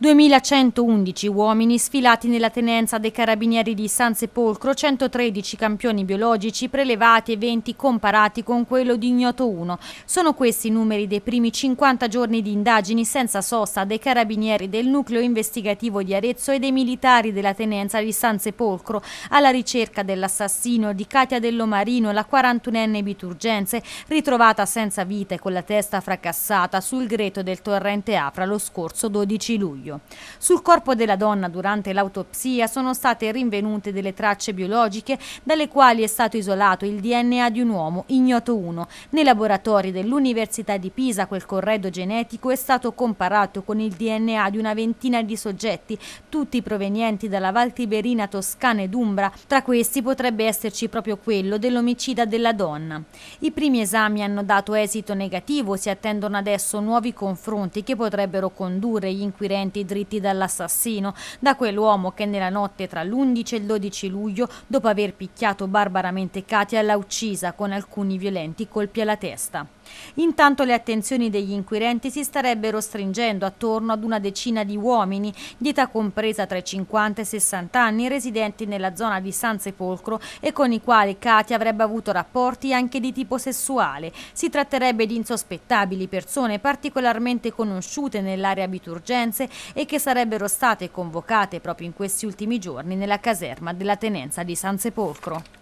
2111 uomini sfilati nella tenenza dei carabinieri di San Sepolcro, 113 campioni biologici prelevati e 20 comparati con quello di Ignoto 1. Sono questi i numeri dei primi 50 giorni di indagini senza sosta dei carabinieri del nucleo investigativo di Arezzo e dei militari della tenenza di San Sepolcro alla ricerca dell'assassino di Katia Dellomarino, la 41enne biturgenze, ritrovata senza vita e con la testa fracassata sul greto del torrente Afra lo scorso 12 luglio omicidio. Sul corpo della donna durante l'autopsia sono state rinvenute delle tracce biologiche dalle quali è stato isolato il DNA di un uomo, ignoto 1. Nei laboratori dell'Università di Pisa quel corredo genetico è stato comparato con il DNA di una ventina di soggetti, tutti provenienti dalla Valtiberina toscana ed Umbra, tra questi potrebbe esserci proprio quello dell'omicida della donna. I primi esami hanno dato esito negativo, si attendono adesso nuovi confronti che potrebbero condurre gli inquirenti stati dritti dall'assassino, da quell'uomo che nella notte tra l'11 e il 12 luglio, dopo aver picchiato barbaramente Katia, l'ha uccisa con alcuni violenti colpi alla testa. Intanto le attenzioni degli inquirenti si starebbero stringendo attorno ad una decina di uomini, di età compresa tra i 50 e i 60 anni, residenti nella zona di San Sepolcro e con i quali Katia avrebbe avuto rapporti anche di tipo sessuale. Si tratterebbe di insospettabili persone particolarmente conosciute nell'area biturgense e che sarebbero state convocate proprio in questi ultimi giorni nella caserma della tenenza di San Sepolcro.